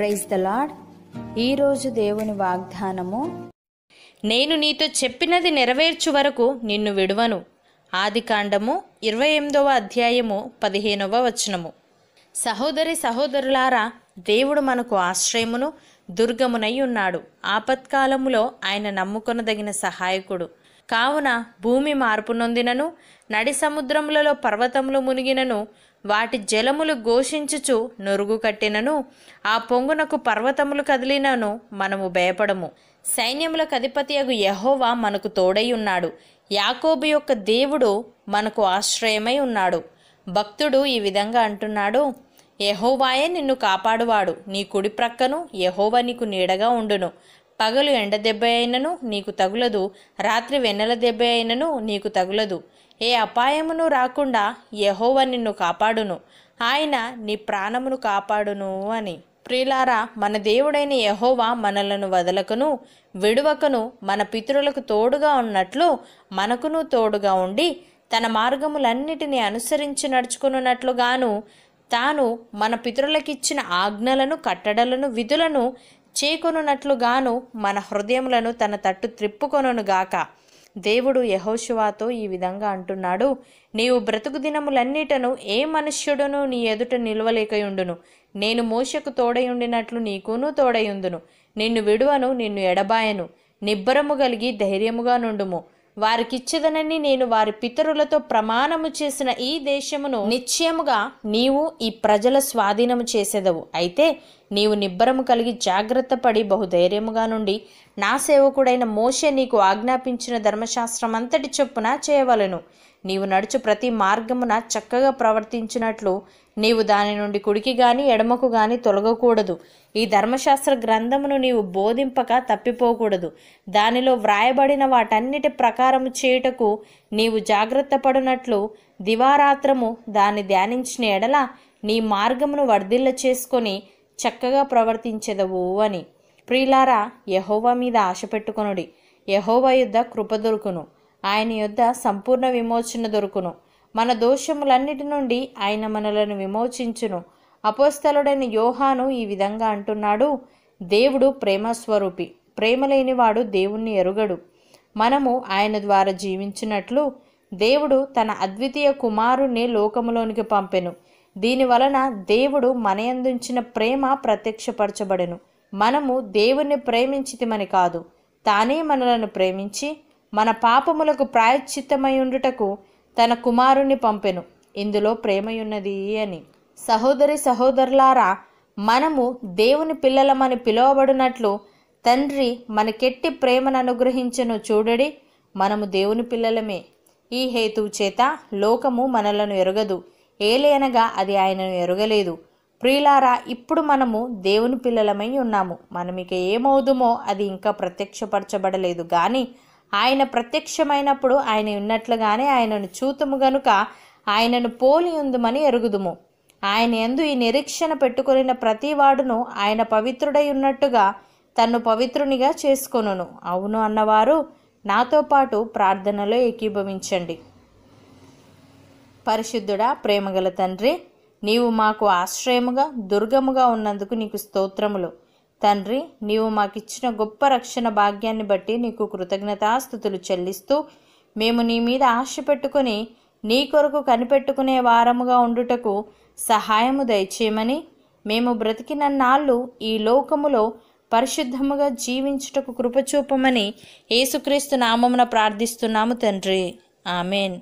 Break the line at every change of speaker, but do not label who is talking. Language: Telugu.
ప్రైజ్ ద లాడ్ ఈరోజు దేవుని వాగ్దానము నేను నీతో చెప్పినది నెరవేర్చు వరకు నిన్ను విడువను ఆది కాండము ఇరవై ఎనిమిదవ అధ్యాయము పదిహేనవ వచనము సహోదరి సహోదరులారా దేవుడు మనకు ఆశ్రయమును దుర్గమునై ఉన్నాడు ఆపత్కాలములో ఆయన నమ్ముకొనదగిన సహాయకుడు కావున భూమి మార్పునొందినను నడి సముద్రములలో పర్వతములు మునిగినను వాటి జలములు ఘోషించుచు నొరుగు కట్టినను ఆ పొంగునకు పర్వతములు కదిలినను మనము భయపడము సైన్యములకు అగు యహోవా మనకు తోడై ఉన్నాడు యాకోబు యొక్క దేవుడు మనకు ఆశ్రయమై ఉన్నాడు భక్తుడు ఈ విధంగా అంటున్నాడు యహోవాయే నిన్ను కాపాడువాడు నీ కుడి ప్రక్కను యహోవా నీకు నీడగా ఉండును పగలు ఎండ దెబ్బ అయినను నీకు తగులదు రాత్రి వెన్నెల దెబ్బ అయినను నీకు తగులదు ఏ అపాయమును రాకుండా యహోవ నిన్ను కాపాడును ఆయన నీ ప్రాణమును కాపాడును అని ప్రిలారా మన దేవుడైన యహోవా మనలను వదలకును విడువకను మన పితృలకు తోడుగా ఉన్నట్లు మనకును తోడుగా ఉండి తన మార్గములన్నిటినీ అనుసరించి నడుచుకున్నట్లుగాను తాను మన పితృలకిచ్చిన ఆజ్ఞలను కట్టడలను విధులను చేకొనున్నట్లుగాను మన హృదయములను తన తట్టు త్రిప్పుకొనుగాక దేవుడు యహోశివాతో ఈ విధంగా అంటున్నాడు నీవు బ్రతుకు దినములన్నిటను ఏ మనుష్యుడును నీ ఎదుట నిలవలేకయుండును నేను మోషకు తోడయుండినట్లు నీకును తోడయుందును నిన్ను విడువను నిన్ను ఎడబాయను నిబ్బరము కలిగి ధైర్యముగా నుండుము వారికిచ్చదనని నేను వారి పితరులతో ప్రమాణము చేసిన ఈ దేశమును నిశ్చయముగా నీవు ఈ ప్రజల స్వాధీనము చేసేదవు అయితే నీవు నిబ్బరము కలిగి జాగ్రత్త పడి బహుధైర్యముగా నుండి నా సేవకుడైన మోషే నీకు ఆజ్ఞాపించిన ధర్మశాస్త్రం అంతటి చొప్పున చేయవలను నీవు నడుచు ప్రతి మార్గమున చక్కగా ప్రవర్తించినట్లు నీవు దాని నుండి కుడికి గాని ఎడమకు గాని తొలగకూడదు ఈ ధర్మశాస్త్ర గ్రంథమును నీవు బోధింపక తప్పిపోకూడదు దానిలో వ్రాయబడిన వాటన్నిటి ప్రకారము చేయుటకు నీవు జాగ్రత్త పడినట్లు దివారాత్రము దాన్ని ధ్యానించిన ఎడల నీ మార్గమును వర్ధిల్ల చేసుకొని చక్కగా ప్రవర్తించెదవు అని ప్రియులారా యహోవా మీద ఆశ పెట్టుకునుడి యహోవా యుద్ధ కృప దొరుకును ఆయన యొద్ సంపూర్ణ విమోచన దొరుకును మన దోషములన్నిటి నుండి ఆయన మనలను విమోచించును అపోస్తలుడైన యోహాను ఈ విధంగా అంటున్నాడు దేవుడు ప్రేమస్వరూపి ప్రేమ లేనివాడు దేవుణ్ణి ఎరుగడు మనము ఆయన ద్వారా జీవించినట్లు దేవుడు తన అద్వితీయ కుమారుణ్ణి లోకములోనికి పంపెను దీని వలన దేవుడు మనయందుంచిన ప్రేమ ప్రత్యక్షపరచబడెను మనము దేవుణ్ణి ప్రేమించితిమని కాదు తానే మనలను ప్రేమించి మన పాపములకు ప్రాయశ్చిత్తమై ఉండుటకు తన కుమారుణ్ణి పంపెను ఇందులో ప్రేమయున్నది అని సహోదరి సహోదరులారా మనము దేవుని పిల్లలమని పిలువబడినట్లు తండ్రి మనకెట్టి ప్రేమను అనుగ్రహించను చూడడి మనము దేవుని పిల్లలమే ఈ హేతువు చేత లోకము మనలను ఎరగదు ఏలేనగా అది ఆయనను ఎరగలేదు ప్రియులారా ఇప్పుడు మనము దేవుని పిల్లలమై ఉన్నాము మనమిక ఏమవుదుమో అది ఇంకా ప్రత్యక్షపరచబడలేదు కానీ ఆయన ప్రత్యక్షమైనప్పుడు ఆయన ఉన్నట్లుగానే ఆయనను చూతుము గనుక ఆయనను పోలి ఉందమని ఎరుగుదుము ఆయన ఎందు ఈ నిరీక్షణ పెట్టుకుని వాడును ఆయన పవిత్రుడై ఉన్నట్టుగా తన్ను పవిత్రునిగా చేసుకొనును అవును అన్నవారు నాతో పాటు ప్రార్థనలో ఏకీభవించండి పరిశుద్ధుడా ప్రేమగల తండ్రి నీవు మాకు ఆశ్రయముగా దుర్గముగా ఉన్నందుకు నీకు స్తోత్రములు తండ్రి నీవు మాకిచ్చిన గొప్ప రక్షణ భాగ్యాన్ని బట్టి నీకు కృతజ్ఞతాస్థుతులు చెల్లిస్తూ మేము నీ మీద ఆశ పెట్టుకుని నీ కొరకు కనిపెట్టుకునే వారముగా ఉండుటకు సహాయము దయచేయమని మేము బ్రతికిన నాళ్ళు ఈ లోకములో పరిశుద్ధముగా జీవించుటకు కృపచూపమని యేసుక్రీస్తు నామమున ప్రార్థిస్తున్నాము తండ్రి ఆమెన్